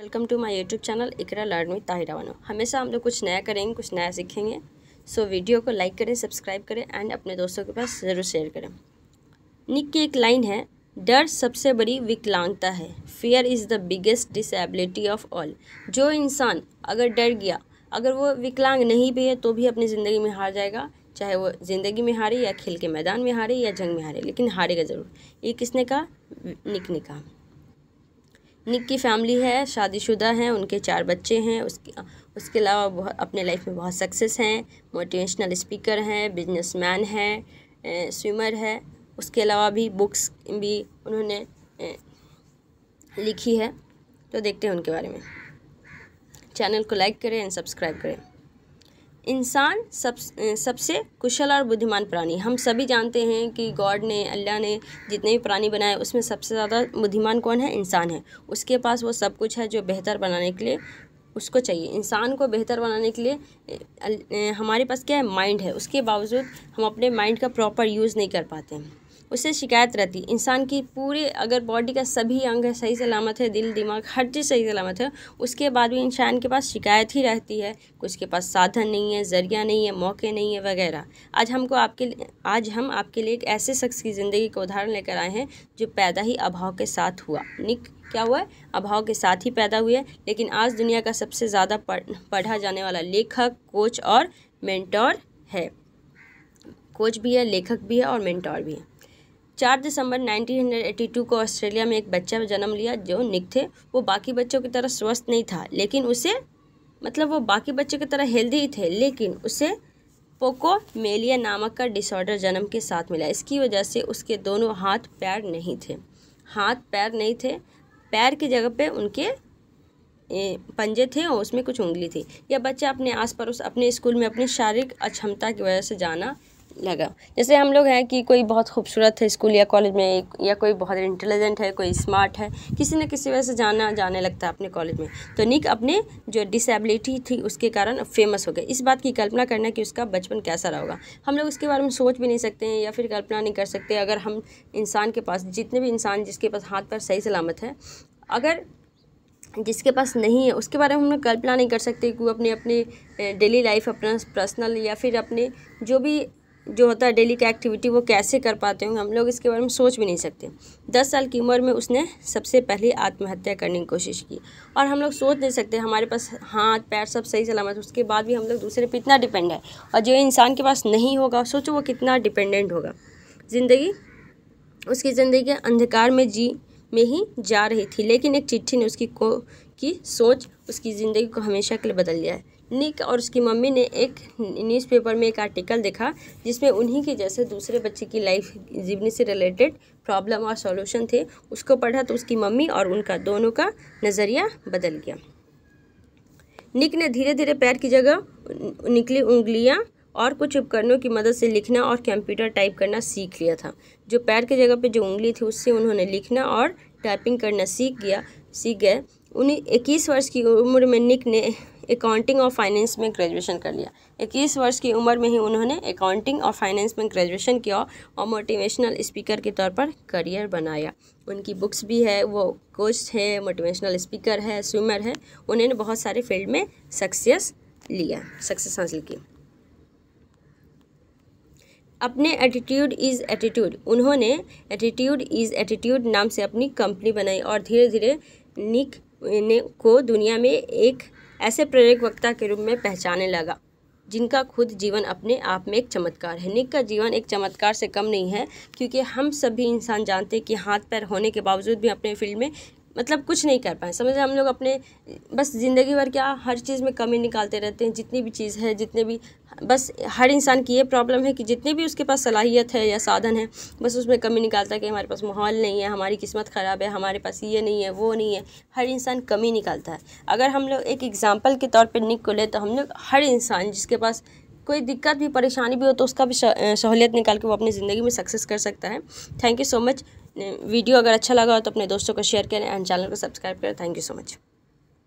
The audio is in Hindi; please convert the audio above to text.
welcome to my YouTube channel Iqra learn with Tahira वनो हमेशा हम लोग कुछ नया करेंगे कुछ नया सीखेंगे सो so, वीडियो को लाइक करें सब्सक्राइब करें एंड अपने दोस्तों के पास ज़रूर शेयर करें निक की एक लाइन है डर सबसे बड़ी विकलांगता है fear is the biggest disability of all जो इंसान अगर डर गया अगर वो विकलांग नहीं भी है तो भी अपनी ज़िंदगी में हार जाएगा चाहे वो ज़िंदगी में हारे या खेल के मैदान में हारे या जंग में हारे लेकिन हारेगा ज़रूर ये किसने कहा निक ने कहा निक की फैमिली है शादीशुदा हैं उनके चार बच्चे हैं उसके उसके अलावा बहुत अपने लाइफ में बहुत सक्सेस हैं मोटिवेशनल स्पीकर हैं बिजनेसमैन हैं स्विमर है उसके अलावा भी बुक्स भी उन्होंने लिखी है तो देखते हैं उनके बारे में चैनल को लाइक करें एंड सब्सक्राइब करें इंसान सब सबसे कुशल और बुद्धिमान प्राणी हम सभी जानते हैं कि गॉड ने अल्लाह ने जितने भी प्राणी बनाए उसमें सबसे ज़्यादा बुद्धिमान कौन है इंसान है उसके पास वो सब कुछ है जो बेहतर बनाने के लिए उसको चाहिए इंसान को बेहतर बनाने के लिए हमारे पास क्या है माइंड है उसके बावजूद हम अपने माइंड का प्रॉपर यूज़ नहीं कर पाते हैं उससे शिकायत रहती इंसान की पूरी अगर बॉडी का सभी अंग सही सलामत है दिल दिमाग हर चीज़ सही सलामत है उसके बाद भी इंसान के पास शिकायत ही रहती है कुछ के पास साधन नहीं है ज़रिया नहीं है मौके नहीं है वगैरह आज हमको आपके आज हम आपके लिए एक ऐसे शख्स की ज़िंदगी का उदाहरण लेकर आए हैं जो पैदा ही अभाव के साथ हुआ निक क्या हुआ है अभाव के साथ ही पैदा हुए लेकिन आज दुनिया का सबसे ज़्यादा पढ़ा जाने वाला लेखक कोच और मेंटोर है कोच भी है लेखक भी है और मेंटोर भी है चार दिसंबर 1982 को ऑस्ट्रेलिया में एक बच्चा जन्म लिया जो निक थे वो बाकी बच्चों की तरह स्वस्थ नहीं था लेकिन उसे मतलब वो बाकी बच्चों की तरह हेल्दी ही थे लेकिन उसे पोकोमेलिया नामक का डिसऑर्डर जन्म के साथ मिला इसकी वजह से उसके दोनों हाथ पैर नहीं थे हाथ पैर नहीं थे पैर की जगह पे उनके पंजे थे और उसमें कुछ उंगली थी यह बच्चा अपने आस पड़ोस अपने स्कूल में अपनी शारीरिक अक्षमता की वजह से जाना लगा जैसे हम लोग हैं कि कोई बहुत खूबसूरत है स्कूल या कॉलेज में या कोई बहुत इंटेलिजेंट है कोई स्मार्ट है किसी न किसी वजह से जाना जाने लगता है अपने कॉलेज में तो निक अपने जो डिसेबिलिटी थी उसके कारण फेमस हो गए इस बात की कल्पना करना कि उसका बचपन कैसा रहा होगा हम लोग इसके बारे में सोच भी नहीं सकते हैं या फिर कल्पना नहीं कर सकते अगर हम इंसान के पास जितने भी इंसान जिसके पास हाथ पर सही सलामत है अगर जिसके पास नहीं है उसके बारे में हम लोग कल्पना नहीं कर सकते कि वो अपने अपने डेली लाइफ अपना पर्सनल या फिर अपने जो भी जो होता है डेली का एक्टिविटी वो कैसे कर पाते होंगे हम लोग इसके बारे में सोच भी नहीं सकते दस साल की उम्र में उसने सबसे पहले आत्महत्या करने की कोशिश की और हम लोग सोच नहीं सकते हमारे पास हाथ पैर सब सही सलामत उसके बाद भी हम लोग दूसरे पर इतना डिपेंड है और जो इंसान के पास नहीं होगा सोचो वो कितना डिपेंडेंट होगा ज़िंदगी उसकी ज़िंदगी अंधकार में जी में ही जा रही थी लेकिन एक चिट्ठी ने उसकी को की सोच उसकी ज़िंदगी को हमेशा के लिए बदल दिया है निक और उसकी मम्मी ने एक न्यूज़पेपर में एक आर्टिकल देखा जिसमें उन्हीं के जैसे दूसरे बच्चे की लाइफ जीवनी से रिलेटेड प्रॉब्लम और सॉल्यूशन थे उसको पढ़ा तो उसकी मम्मी और उनका दोनों का नज़रिया बदल गया निक ने धीरे धीरे पैर की जगह निकली उंगलियाँ और कुछ उपकरणों की मदद से लिखना और कंप्यूटर टाइप करना सीख लिया था जो पैर की जगह पर जो उंगली थी उससे उन्होंने लिखना और टाइपिंग करना सीख गया सीख गए उन्हीं इक्कीस वर्ष की उम्र में निक ने अकाउंटिंग और फाइनेंस में ग्रेजुएशन कर लिया इक्कीस वर्ष की उम्र में ही उन्होंने अकाउंटिंग और फाइनेंस में ग्रेजुएशन किया और मोटिवेशनल स्पीकर के तौर पर करियर बनाया उनकी बुक्स भी है वो कोच है मोटिवेशनल स्पीकर है स्विमर है उन्होंने बहुत सारे फील्ड में सक्सेस लिया सक्सेस हासिल की अपने एटीट्यूड इज़ एटीट्यूड उन्होंने एटीट्यूड इज़ एटीट्यूड नाम से अपनी कंपनी बनाई और धीरे धीरे निक ने को दुनिया में एक ऐसे प्रेरक वक्ता के रूप में पहचाने लगा जिनका खुद जीवन अपने आप में एक चमत्कार है निक का जीवन एक चमत्कार से कम नहीं है क्योंकि हम सभी इंसान जानते हैं कि हाथ पैर होने के बावजूद भी अपने फील्ड में मतलब कुछ नहीं कर पाए समझ हम लोग अपने बस ज़िंदगी भर क्या हर चीज़ में कमी निकालते रहते हैं जितनी भी चीज़ है जितने भी बस हर इंसान की ये प्रॉब्लम है कि जितने भी उसके पास सलाहियत है या साधन है बस उसमें कमी निकालता है कि हमारे पास माहौल नहीं है हमारी किस्मत ख़राब है हमारे पास ये नहीं है वो नहीं है हर इंसान कमी निकालता है अगर हम लोग एक एग्ज़ाम्पल के तौर पर निक को ले तो हम लोग हर इंसान जिसके पास कोई दिक्कत भी परेशानी भी हो तो उसका भी सहूलियत निकाल के वो अपनी ज़िंदगी में सक्सेस कर सकता है thank you so much video अगर अच्छा लगा हो तो अपने दोस्तों को शेयर करें एंड चैनल को सब्सक्राइब करें थैंक यू सो मच